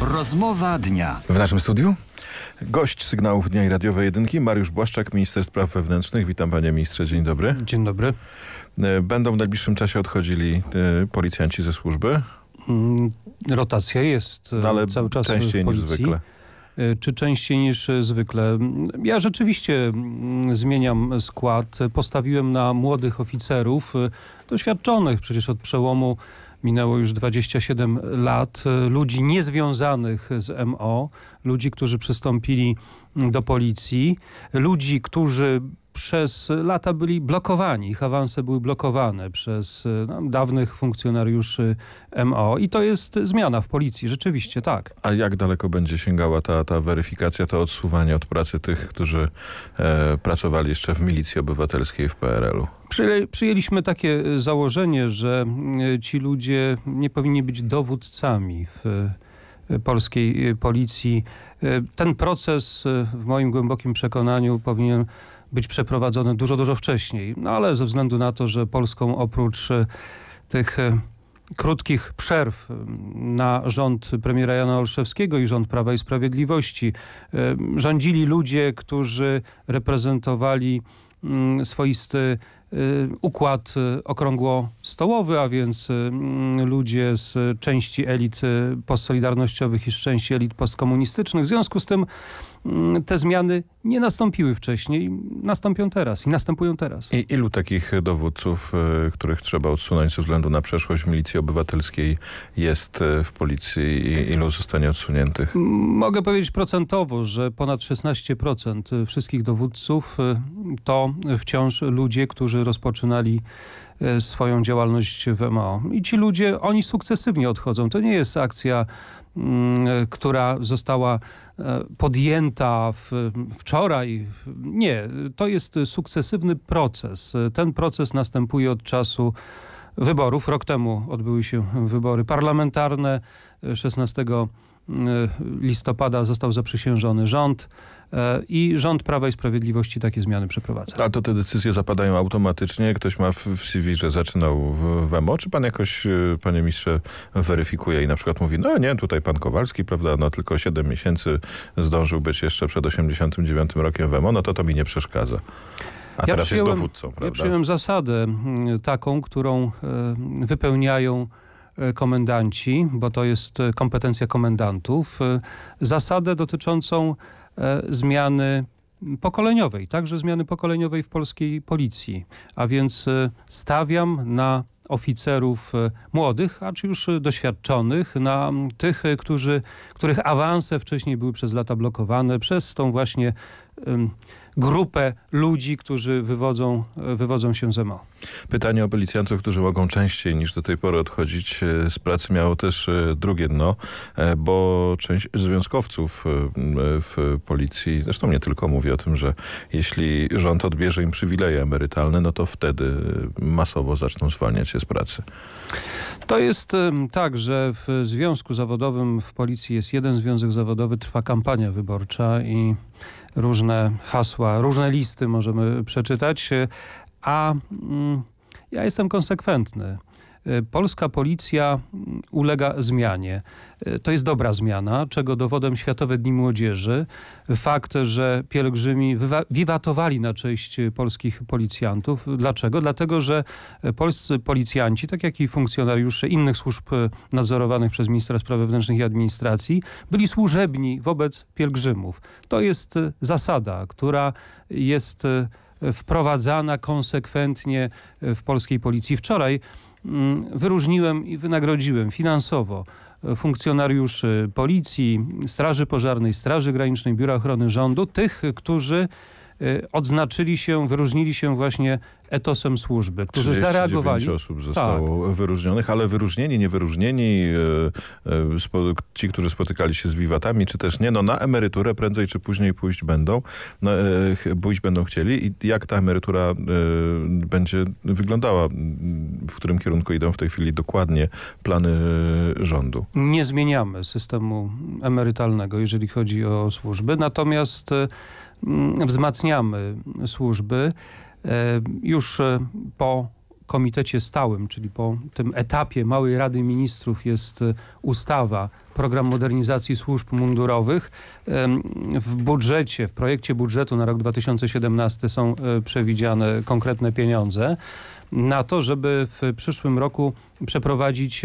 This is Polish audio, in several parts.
Rozmowa dnia. W naszym studiu Gość sygnałów Dnia i Radiowej Jedynki, Mariusz Błaszczak, minister spraw wewnętrznych. Witam panie ministrze, dzień dobry. Dzień dobry. E, będą w najbliższym czasie odchodzili e, policjanci ze służby? Mm, rotacja jest e, no, ale cały czas częściej niż zwykle. Czy częściej niż zwykle? Mm, ja rzeczywiście mm, zmieniam skład. Postawiłem na młodych oficerów, doświadczonych przecież od przełomu minęło już 27 lat, e, ludzi niezwiązanych z MO, ludzi, którzy przystąpili do policji, ludzi, którzy przez lata byli blokowani, ich awanse były blokowane przez e, no, dawnych funkcjonariuszy MO i to jest zmiana w policji, rzeczywiście tak. A jak daleko będzie sięgała ta, ta weryfikacja, to odsuwanie od pracy tych, którzy e, pracowali jeszcze w milicji obywatelskiej w PRL-u? Przyjęliśmy takie e, założenie, że e, ci ludzie nie powinni być dowódcami w polskiej policji. Ten proces w moim głębokim przekonaniu powinien być przeprowadzony dużo, dużo wcześniej. No ale ze względu na to, że Polską oprócz e, tych e, krótkich przerw e, na rząd premiera Jana Olszewskiego i rząd Prawa i Sprawiedliwości rządzili ludzie, którzy reprezentowali mm, swoisty układ okrągłostołowy, a więc mm, ludzie z części elit postsolidarnościowych i z części elit postkomunistycznych. W związku z tym Mm, te zmiany nie nastąpiły wcześniej, nastąpią teraz i następują teraz. I ilu takich dowódców, e, których trzeba odsunąć ze względu na przeszłość milicji obywatelskiej jest e, w policji i ilu zostanie odsuniętych? Mm, mogę powiedzieć procentowo, że ponad 16% wszystkich dowódców e, to wciąż ludzie, którzy rozpoczynali E, swoją działalność w MO. I ci ludzie, oni sukcesywnie odchodzą. To nie jest akcja mm, e, która została e, podjęta w, wczoraj. Nie, to jest sukcesywny proces. Ten proces następuje od czasu wyborów. Rok temu odbyły się wybory parlamentarne. 16 listopada został zaprzysiężony rząd. E, i rząd Prawa i Sprawiedliwości takie zmiany przeprowadza. A to te decyzje zapadają automatycznie? Ktoś ma w CV, że zaczynał w WMO? Czy pan jakoś, e, panie mistrze, weryfikuje i na przykład mówi, no nie, tutaj pan Kowalski, prawda, no tylko 7 miesięcy zdążył być jeszcze przed 89 rokiem WMO, no to to mi nie przeszkadza. A ja teraz jest dowódcą, prawda? Ja przyjąłem zasadę taką, którą e, wypełniają komendanci, bo to jest kompetencja komendantów, zasadę dotyczącą E, zmiany pokoleniowej, także zmiany pokoleniowej w polskiej policji. A więc e, stawiam na oficerów e, młodych, acz już doświadczonych, na tych, którzy, których awanse wcześniej były przez lata blokowane, przez tą właśnie grupę ludzi, którzy wywodzą, wywodzą się z MO. Pytanie o policjantów, którzy mogą częściej niż do tej pory odchodzić e, z pracy miało też e, drugie dno, e, bo część związkowców w policji, zresztą nie tylko mówi o tym, że jeśli rząd odbierze im przywileje emerytalne, no to wtedy masowo zaczną zwalniać się z pracy. To jest tak, że w związku zawodowym w policji jest jeden związek zawodowy, trwa kampania wyborcza i różne hasła różne listy możemy przeczytać, e, a mm, ja jestem konsekwentny. E, polska policja mm, ulega zmianie. E, to jest dobra zmiana, czego dowodem Światowe Dni Młodzieży. Fakt, że pielgrzymi wiwatowali na cześć polskich policjantów. Dlaczego? Dlatego, że polscy policjanci, tak jak i funkcjonariusze innych służb e, nadzorowanych przez ministra spraw wewnętrznych i administracji, byli służebni wobec pielgrzymów. To jest zasada, która jest wprowadzana konsekwentnie w polskiej policji. Wczoraj Mm, wyróżniłem i wynagrodziłem finansowo e, funkcjonariuszy policji, Straży Pożarnej, Straży Granicznej, Biura Ochrony Rządu, tych, którzy e, odznaczyli się, wyróżnili się właśnie etosem służby, którzy zareagowali. osób tak. zostało tak. wyróżnionych, ale wyróżnieni, niewyróżnieni, e, e, ci, którzy spotykali się z wiwatami, czy też nie, no na emeryturę prędzej czy później pójść będą, no, e, pójść będą chcieli i jak ta emerytura będzie wyglądała, w którym kierunku idą w tej chwili dokładnie plany rządu? Nie zmieniamy systemu emerytalnego, jeżeli chodzi o służby, natomiast wzmacniamy służby. E, już e, po komitecie stałym, czyli po tym etapie Małej Rady Ministrów jest e, ustawa, program modernizacji służb mundurowych. W budżecie, w projekcie budżetu na rok 2017 są przewidziane konkretne pieniądze na to, żeby w przyszłym roku przeprowadzić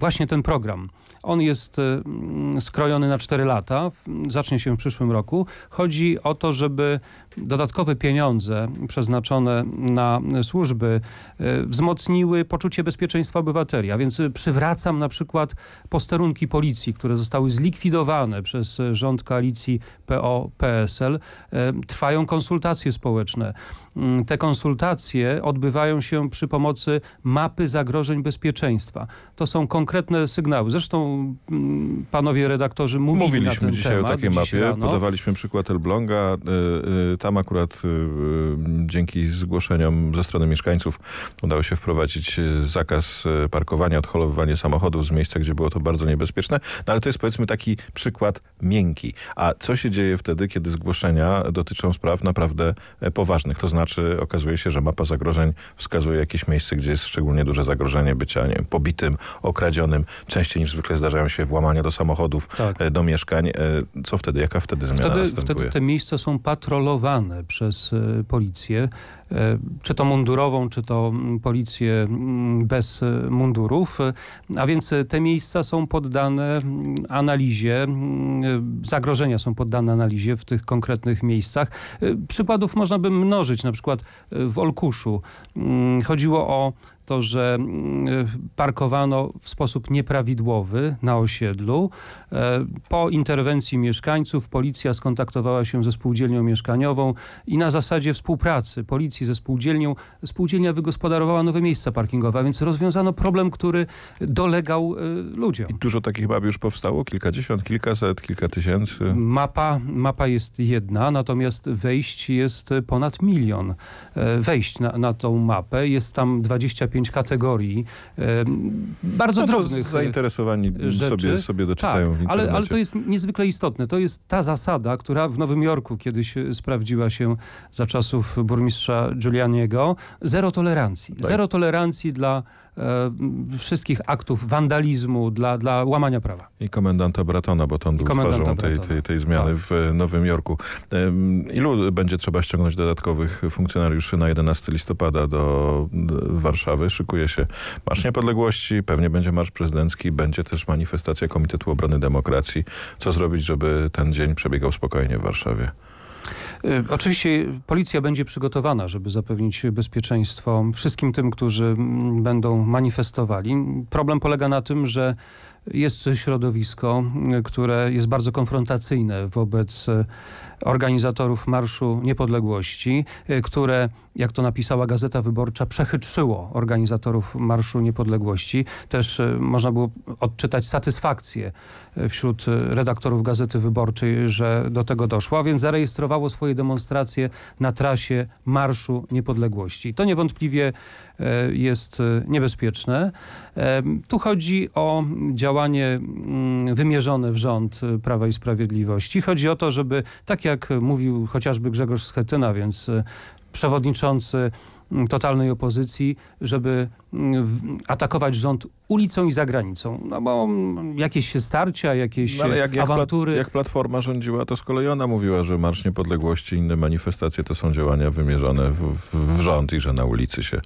właśnie ten program. On jest e, mm, skrojony na 4 lata, zacznie się w przyszłym roku. Chodzi o to, żeby dodatkowe pieniądze przeznaczone na służby e, wzmocniły poczucie bezpieczeństwa obywateli. A więc e, przywracam na przykład posterunki policji, które zostały zlikwidowane przez rząd koalicji PO-PSL. Trwają konsultacje społeczne. Mm, te konsultacje odbywają się przy pomocy mapy zagrożeń bezpieczeństwa. To są konkretne konkretne sygnały. Zresztą mm, panowie redaktorzy mówili Mówiliśmy na ten dzisiaj temat, o takiej mapie, rano. podawaliśmy przykład Elbląga. E, e, tam akurat e, dzięki zgłoszeniom ze strony mieszkańców udało się wprowadzić zakaz parkowania, odholowywania samochodów z miejsca, gdzie było to bardzo niebezpieczne. No ale to jest powiedzmy taki przykład miękki. A co się dzieje wtedy, kiedy zgłoszenia dotyczą spraw naprawdę poważnych? To znaczy okazuje się, że mapa zagrożeń wskazuje jakieś miejsce, gdzie jest szczególnie duże zagrożenie bycia nie wiem, pobitym, okradzionym nawiedzionym. Częściej niż zwykle zdarzają się włamania do samochodów, tak. E, do mieszkań. E, co wtedy? Jaka wtedy zmiana wtedy, następuje? Wtedy te miejsca są patrolowane przez e, policję, czy to mundurową, czy to policję bez mundurów. A więc te miejsca są poddane analizie, zagrożenia są poddane analizie w tych konkretnych miejscach. Przykładów można by mnożyć, na przykład w Olkuszu. Mm, chodziło o to, że mm, parkowano w sposób nieprawidłowy na osiedlu. E, po interwencji mieszkańców policja skontaktowała się ze spółdzielnią mieszkaniową i na zasadzie współpracy policji ze spółdzielnią spółdzielnia wygospodarowała nowe miejsca parkingowe, więc rozwiązano problem, który dolegał e, ludziom. I dużo takich map już powstało? Kilkadziesiąt, kilkaset, kilka tysięcy? Mapa, mapa jest jedna, natomiast wejść jest ponad milion. E, wejść na, na tą mapę. Jest tam 25 pięć kategorii bardzo no drobnych e, zainteresowani rzeczy. Sobie, sobie doczytają tak, ale, ale to jest niezwykle istotne. To jest ta zasada, która w Nowym Jorku kiedyś e, sprawdziła się za czasów burmistrza Giulianiego. Zero tolerancji. Tak. Zero tolerancji dla e, wszystkich aktów wandalizmu, dla, dla łamania prawa. I komendanta Bratona, bo to on był twarzą tej, tej, tej, zmiany tak. w Nowym Jorku. Ilu będzie trzeba ściągnąć dodatkowych funkcjonariuszy na 11 listopada do Warszawy? szykuje się Marsz Niepodległości, pewnie będzie Marsz Prezydencki, będzie też manifestacja Komitetu Obrony Demokracji. Co zrobić, żeby ten dzień przebiegał spokojnie w Warszawie? Y, oczywiście policja będzie przygotowana, żeby zapewnić bezpieczeństwo wszystkim tym, którzy mm, będą manifestowali. Problem polega na tym, że jest środowisko, mm, które jest bardzo konfrontacyjne wobec e, organizatorów Marszu Niepodległości, e, które, jak to napisała Gazeta Wyborcza, przechytrzyło organizatorów Marszu Niepodległości. Też e, można było odczytać satysfakcję wśród redaktorów Gazety Wyborczej, że do tego doszło, a więc zarejestrowało swoje demonstracje na trasie Marszu Niepodległości. To niewątpliwie jest niebezpieczne. Tu chodzi o działanie działanie mm, wymierzone w rząd y, Prawa i Sprawiedliwości. Chodzi o to, żeby, tak jak mówił chociażby Grzegorz Schetyna, więc y, przewodniczący Mm, totalnej opozycji, żeby mm, atakować rząd ulicą i za granicą. No bo mm, jakieś się starcia, jakieś no, jak, jak awantury. jak Platforma rządziła, to z kolei ona mówiła, że Marsz Niepodległości i inne manifestacje to są działania wymierzone w, w, w rząd i że na ulicy się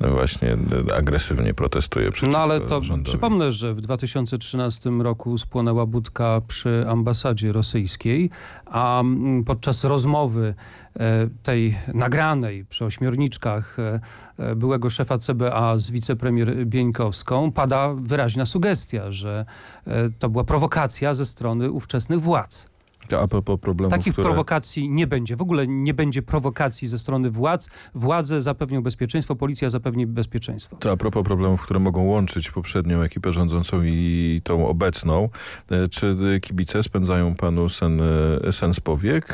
no właśnie agresywnie protestuje przeciwko No ale e, to rządowi. przypomnę, że w 2013 roku spłonęła budka przy ambasadzie rosyjskiej, a podczas rozmowy e, tej nagranej przy ośmiorniczkach E, e, byłego szefa CBA z wicepremier Bieńkowską pada wyraźna sugestia, że e, to była prowokacja ze strony ówczesnych władz. A propos problemów, Takich które... prowokacji nie będzie. W ogóle nie będzie prowokacji ze strony władz. Władze zapewnią bezpieczeństwo, policja zapewni bezpieczeństwo. To a propos problemów, które mogą łączyć poprzednią ekipę rządzącą i tą obecną. E, czy kibice spędzają panu sen, e, sen z powiek?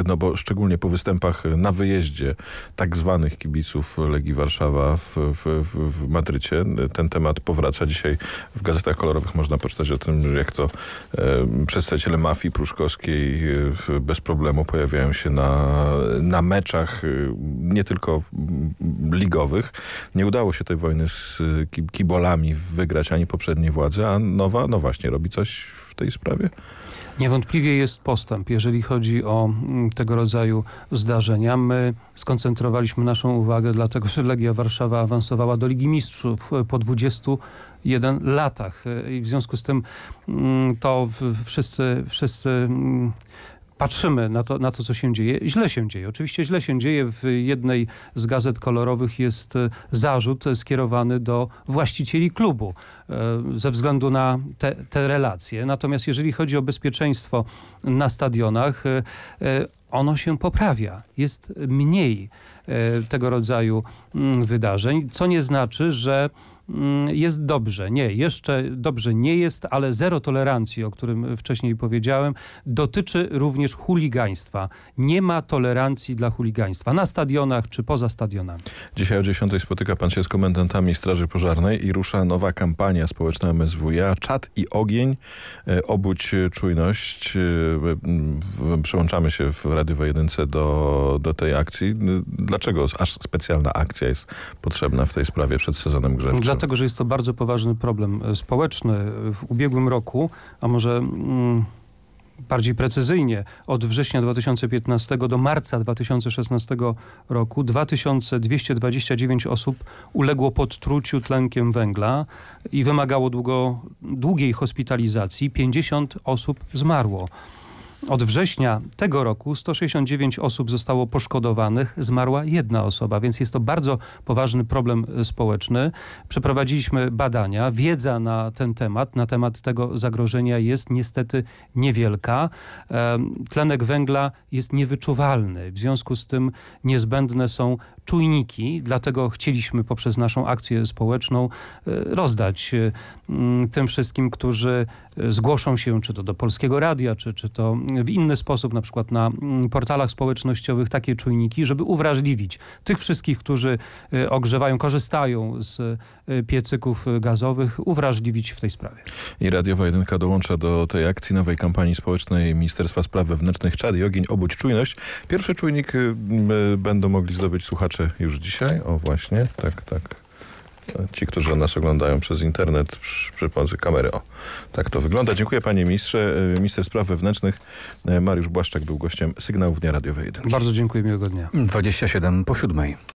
E, no bo szczególnie po występach na wyjeździe tak zwanych kibiców Legii Warszawa w, w, w Madrycie. Ten temat powraca. Dzisiaj w gazetach kolorowych można poczytać o tym, jak to przedstawiciele mafii pruszkowskiej Polskiej e, bez problemu pojawiają się na, na meczach e, nie tylko ligowych. Nie udało się tej wojny z e, kibolami wygrać ani poprzedniej władzy, a nowa, no właśnie, robi coś w tej sprawie? Niewątpliwie jest postęp, jeżeli chodzi o mm, tego rodzaju zdarzenia. My skoncentrowaliśmy naszą uwagę dlatego, że Legia Warszawa awansowała do Ligi Mistrzów po 20 jeden latach. I w związku z tym mm, to wszyscy, wszyscy mm, patrzymy na to, na to, co się dzieje. Źle się dzieje. Oczywiście źle się dzieje. W jednej z gazet kolorowych jest e, zarzut e, skierowany do właścicieli klubu e, ze względu na te, te relacje. Natomiast jeżeli chodzi o bezpieczeństwo na stadionach, ono się poprawia. Jest mniej tego rodzaju mm, wydarzeń, co nie znaczy, że Mm, jest dobrze. Nie, jeszcze dobrze nie jest, ale zero tolerancji, o którym wcześniej powiedziałem, dotyczy również chuligaństwa. Nie ma tolerancji dla chuligaństwa na stadionach czy poza stadionami. Dzisiaj o 10 spotyka pan się z komendantami Straży Pożarnej i rusza nowa kampania społeczna MSWiA. Czat i ogień, e, obudź czujność. E, przełączamy się w Radiowej Jedynce do, do tej akcji. Dlaczego aż specjalna akcja jest potrzebna w tej sprawie przed sezonem grzewczym? Dlatego, że jest to bardzo poważny problem e, społeczny. W ubiegłym roku, a może... Mm, bardziej precyzyjnie, od września 2015 do marca 2016 roku 2229 osób uległo podtruciu tlenkiem węgla i wymagało długo, długiej hospitalizacji. 50 osób zmarło. Od września tego roku 169 osób zostało poszkodowanych, zmarła jedna osoba, więc jest to bardzo poważny problem e, społeczny. Przeprowadziliśmy badania, wiedza na ten temat, na temat tego zagrożenia jest niestety niewielka. Tlenek węgla jest niewyczuwalny, w związku z tym niezbędne są czujniki, dlatego chcieliśmy poprzez naszą akcję społeczną e, rozdać e, tym wszystkim, którzy e, zgłoszą się czy to do Polskiego Radia, czy, czy to w inny sposób, na przykład na portalach społecznościowych takie czujniki, żeby uwrażliwić tych wszystkich, którzy ogrzewają, korzystają z piecyków gazowych, uwrażliwić w tej sprawie. I Radiowa Jedynka dołącza do tej akcji nowej kampanii społecznej Ministerstwa Spraw Wewnętrznych Czad i Ogień Obudź Czujność. Pierwszy czujnik będą mogli zdobyć słuchacze już dzisiaj? O właśnie, tak, tak. Ci, którzy nas oglądają przez internet przy, przy pomocy kamery. O, tak to wygląda. Dziękuję panie ministrze. E, minister spraw wewnętrznych e, Mariusz Błaszczak był gościem Sygnału Dnia Radiowej 1. Bardzo dziękuję, miłego dnia. 27 po 7.